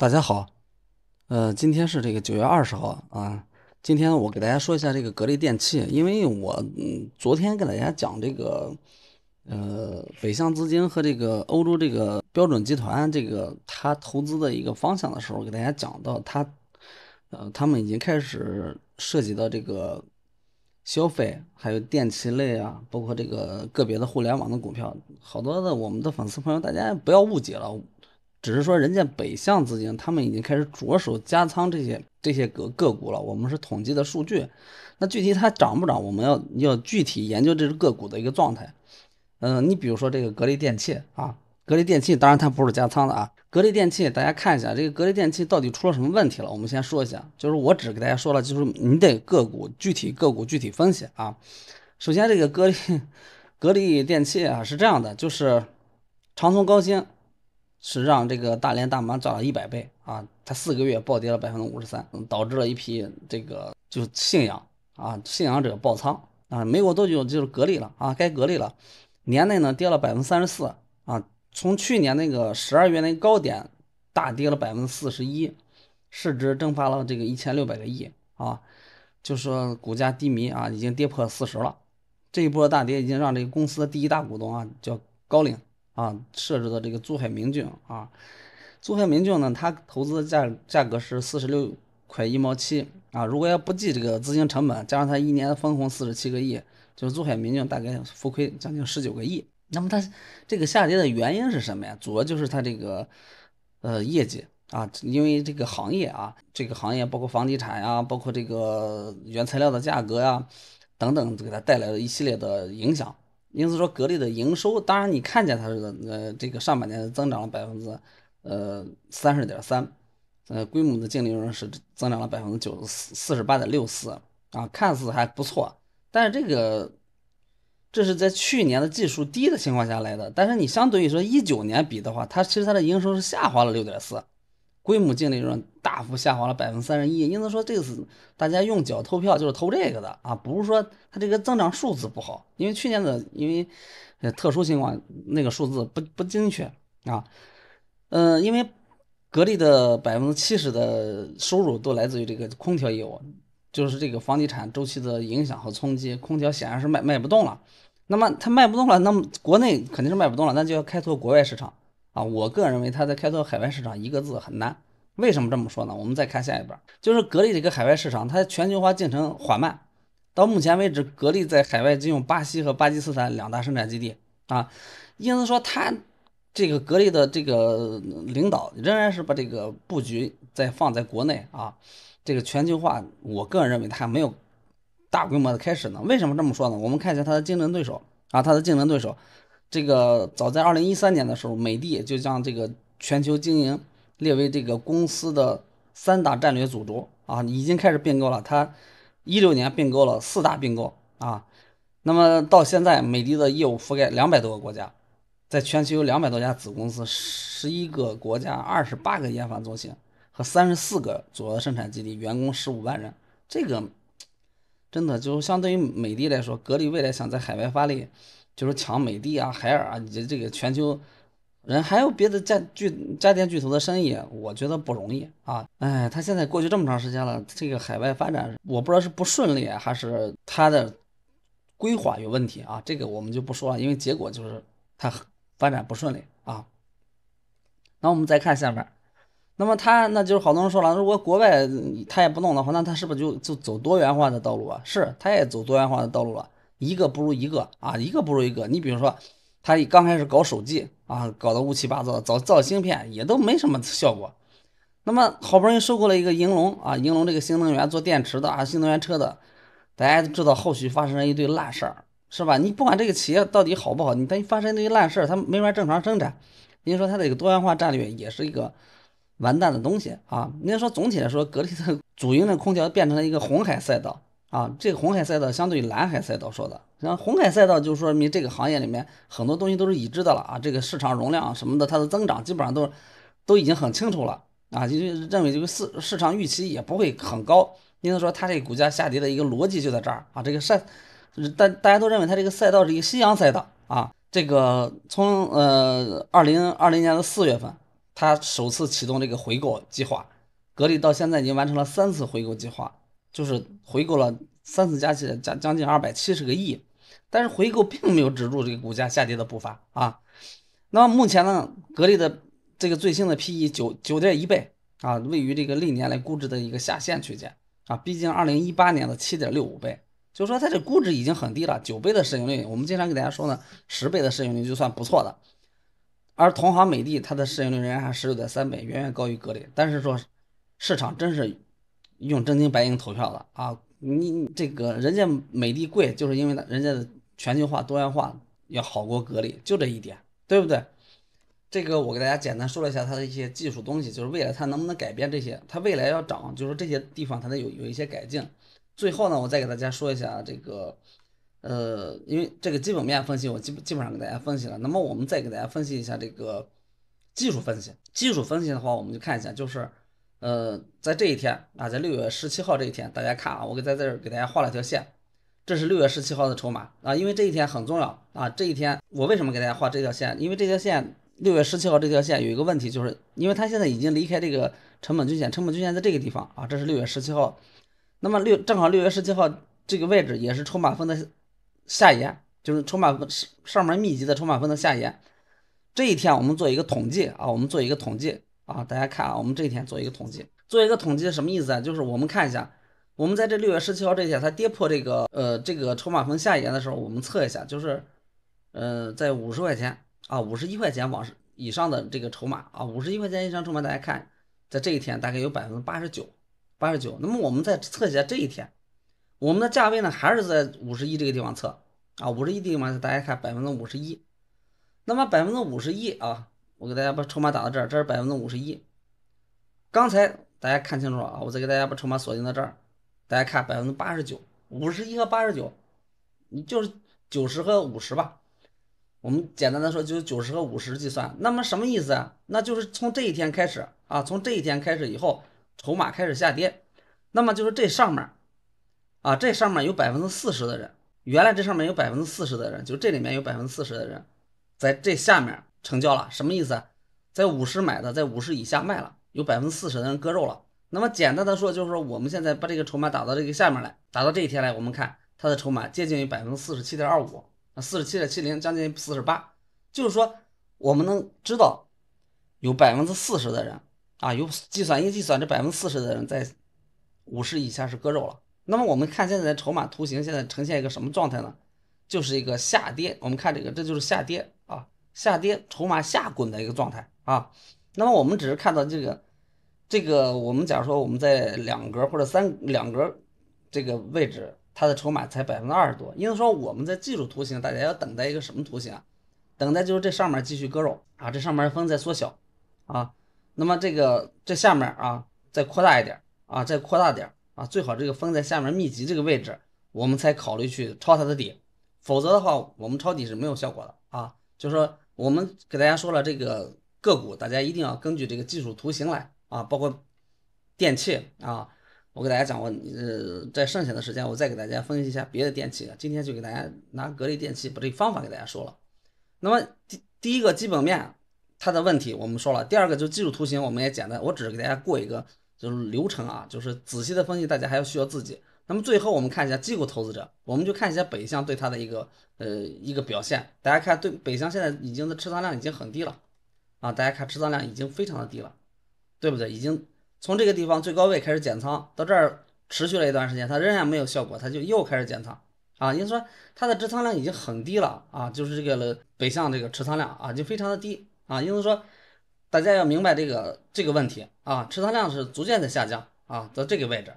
大家好，呃，今天是这个九月二十号啊。今天我给大家说一下这个格力电器，因为我昨天跟大家讲这个，呃，北向资金和这个欧洲这个标准集团这个他投资的一个方向的时候，给大家讲到他，呃，他们已经开始涉及到这个消费，还有电器类啊，包括这个个别的互联网的股票。好多的我们的粉丝朋友，大家不要误解了。只是说，人家北向资金他们已经开始着手加仓这些这些个个股了。我们是统计的数据，那具体它涨不涨，我们要要具体研究这只个股的一个状态。嗯，你比如说这个格力电器啊，格力电器当然它不是加仓的啊，格力电器大家看一下，这个格力电器到底出了什么问题了？我们先说一下，就是我只给大家说了，就是你得个股具体个股具体分析啊。首先这个格力格力电器啊是这样的，就是长通高新。是让这个大连大麻涨了一百倍啊！它四个月暴跌了百分之五十三，导致了一批这个就信仰啊信仰者爆仓啊！没过多久就是格力了啊，该格力了。年内呢跌了百分之三十四啊，从去年那个十二月那个高点大跌了百分之四十一，市值蒸发了这个一千六百个亿啊！就是股价低迷啊，已经跌破四十了。这一波大跌已经让这个公司的第一大股东啊叫高瓴。啊，设置的这个珠海明骏啊，珠海明骏呢，它投资的价价格是四十六块一毛七啊。如果要不计这个资金成本，加上它一年的分红四十七个亿，就是珠海明骏大概浮亏将近十九个亿。那么它这个下跌的原因是什么呀？主要就是它这个呃业绩啊，因为这个行业啊，这个行业包括房地产呀，包括这个原材料的价格呀等等，给它带来了一系列的影响。因此说，格力的营收，当然你看见它是呃这个上半年增长了百分之呃三十点三，呃规模的净利润是增长了百分之九十四四十八点六四啊，看似还不错，但是这个这是在去年的技术低的情况下来的，但是你相对于说一九年比的话，它其实它的营收是下滑了六点四。规模净利润大幅下滑了百分之三十一，因此说这次大家用脚投票，就是投这个的啊，不是说它这个增长数字不好，因为去年的因为特殊情况那个数字不不精确啊。嗯，因为格力的百分之七十的收入都来自于这个空调业务，就是这个房地产周期的影响和冲击，空调显然是卖卖不动了。那么它卖不动了，那么国内肯定是卖不动了，那就要开拓国外市场。啊，我个人认为它在开拓海外市场一个字很难。为什么这么说呢？我们再看下一边，就是格力这个海外市场，它全球化进程缓慢。到目前为止，格力在海外只有巴西和巴基斯坦两大生产基地啊，因此说它这个格力的这个领导仍然是把这个布局在放在国内啊，这个全球化，我个人认为它还没有大规模的开始呢。为什么这么说呢？我们看一下它的竞争对手啊，它的竞争对手。这个早在二零一三年的时候，美的就将这个全球经营列为这个公司的三大战略组轴啊，已经开始并购了。它一六年并购了四大并购啊，那么到现在，美的的业务覆盖两百多个国家，在全球有两百多家子公司，十一个国家二十八个研发中心和三十四个主要生产基地，员工十五万人。这个真的就相对于美的来说，格力未来想在海外发力。就是抢美的啊、海尔啊，你这这个全球人还有别的家巨家电巨头的生意，我觉得不容易啊！哎，他现在过去这么长时间了，这个海外发展，我不知道是不顺利还是他的规划有问题啊？这个我们就不说了，因为结果就是他发展不顺利啊。那我们再看下面，那么他那就是好多人说了，如果国外他也不弄的话，那他是不是就就走多元化的道路啊？是，他也走多元化的道路了。一个不如一个啊，一个不如一个。你比如说，他刚开始搞手机啊，搞得乌七八糟，造造芯片也都没什么效果。那么好不容易收购了一个银龙啊，银龙这个新能源做电池的啊，新能源车的，大家都知道后续发生了一堆烂事儿，是吧？你不管这个企业到底好不好，你它发生这些烂事儿，它没法正常生产。您说它这个多元化战略也是一个完蛋的东西啊。您说总体来说，格力的 主营的空调变成了一个红海赛道。啊，这个红海赛道相对于蓝海赛道说的，然后红海赛道就说明这个行业里面很多东西都是已知的了啊，这个市场容量什么的，它的增长基本上都都已经很清楚了啊，就认为这个市市场预期也不会很高，因此说它这个股价下跌的一个逻辑就在这儿啊，这个赛大大家都认为它这个赛道是一个夕阳赛道啊，这个从呃二零二零年的四月份，它首次启动这个回购计划，格力到现在已经完成了三次回购计划。就是回购了三次加起来将近二百七十个亿，但是回购并没有止住这个股价下跌的步伐啊。那么目前呢，格力的这个最新的 PE 九九点一倍啊，位于这个历年来估值的一个下限区间啊。毕竟二零一八年的七点六五倍，就说它这估值已经很低了，九倍的市盈率。我们经常给大家说呢，十倍的市盈率就算不错的。而同行美的，它的市盈率仍然还十六点三倍，远远高于格力。但是说市场真是。用真金白银投票的啊！你这个人家美的贵，就是因为人家的全球化、多元化要好过格力，就这一点，对不对？这个我给大家简单说了一下它的一些技术东西，就是未来它能不能改变这些，它未来要涨，就是这些地方它得有有一些改进。最后呢，我再给大家说一下这个，呃，因为这个基本面分析我基基本上给大家分析了，那么我们再给大家分析一下这个技术分析。技术分析的话，我们就看一下，就是。呃，在这一天啊，在六月十七号这一天，大家看啊，我给在这儿给大家画了条线，这是六月十七号的筹码啊，因为这一天很重要啊。这一天我为什么给大家画这条线？因为这条线六月十七号这条线有一个问题，就是因为它现在已经离开这个成本均线，成本均线在这个地方啊，这是六月十七号。那么六正好六月十七号这个位置也是筹码峰的下沿，就是筹码峰上面密集的筹码峰的下沿。这一天我们做一个统计啊，我们做一个统计。啊，大家看啊，我们这一天做一个统计，做一个统计什么意思啊？就是我们看一下，我们在这六月十七号这一天，它跌破这个呃这个筹码峰下沿的时候，我们测一下，就是呃在五十块钱啊，五十一块钱往以上的这个筹码啊，五十一块钱以上筹码，大家看，在这一天大概有百分之八十九，八十九。那么我们再测一下这一天，我们的价位呢还是在五十一这个地方测啊，五十一这个地方大家看百分之五十一，那么百分之五十一啊。我给大家把筹码打到这儿，这是百分之五十一。刚才大家看清楚了啊，我再给大家把筹码锁定到这儿，大家看百分之八十九，五十一和八十九，你就是九十和五十吧。我们简单的说就是九十和五十计算。那么什么意思啊？那就是从这一天开始啊，从这一天开始以后，筹码开始下跌。那么就是这上面啊，这上面有百分之四十的人，原来这上面有百分之四十的人，就这里面有百分之四十的人在这下面。成交了，什么意思？在五十买的，在五十以下卖了，有百分之四十的人割肉了。那么简单的说，就是说我们现在把这个筹码打到这个下面来，打到这一天来，我们看它的筹码接近于百分之四十七点二五，那四十七点七零，将近四十八，就是说我们能知道有百分之四十的人啊，有计算一计算，这百分之四十的人在五十以下是割肉了。那么我们看现在的筹码图形，现在呈现一个什么状态呢？就是一个下跌。我们看这个，这就是下跌。下跌筹码下滚的一个状态啊，那么我们只是看到这个，这个我们假如说我们在两格或者三两格这个位置，它的筹码才百分之二十多，因此说我们在技术图形，大家要等待一个什么图形啊？等待就是这上面继续割肉啊，这上面风在缩小啊，那么这个这下面啊再扩大一点啊，再扩大点啊，最好这个风在下面密集这个位置，我们才考虑去抄它的底，否则的话我们抄底是没有效果的啊，就是说。我们给大家说了这个个股，大家一定要根据这个技术图形来啊，包括电器啊。我给大家讲过，呃，在剩下的时间我再给大家分析一下别的电器。今天就给大家拿格力电器，把这个方法给大家说了。那么第第一个基本面它的问题我们说了，第二个就技术图形我们也简单，我只是给大家过一个就是流程啊，就是仔细的分析，大家还要需要自己。那么最后我们看一下机构投资者，我们就看一下北向对它的一个呃一个表现。大家看，对北向现在已经的持仓量已经很低了啊！大家看持仓量已经非常的低了，对不对？已经从这个地方最高位开始减仓，到这儿持续了一段时间，它仍然没有效果，它就又开始减仓啊！因此说它的持仓量已经很低了啊，就是这个了北向这个持仓量啊，就非常的低啊！因此说大家要明白这个这个问题啊，持仓量是逐渐的下降啊，到这个位置。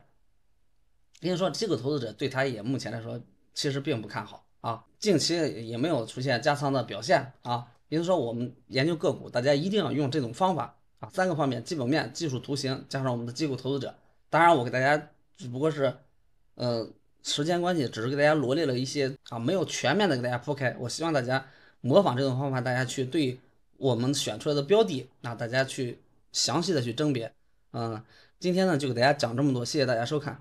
也就是说，机构投资者对它也目前来说其实并不看好啊，近期也没有出现加仓的表现啊。也就是说，我们研究个股，大家一定要用这种方法啊，三个方面：基本面、技术图形，加上我们的机构投资者。当然，我给大家只不过是，呃，时间关系，只是给大家罗列了一些啊，没有全面的给大家铺开。我希望大家模仿这种方法，大家去对我们选出来的标的，那大家去详细的去甄别。嗯，今天呢就给大家讲这么多，谢谢大家收看。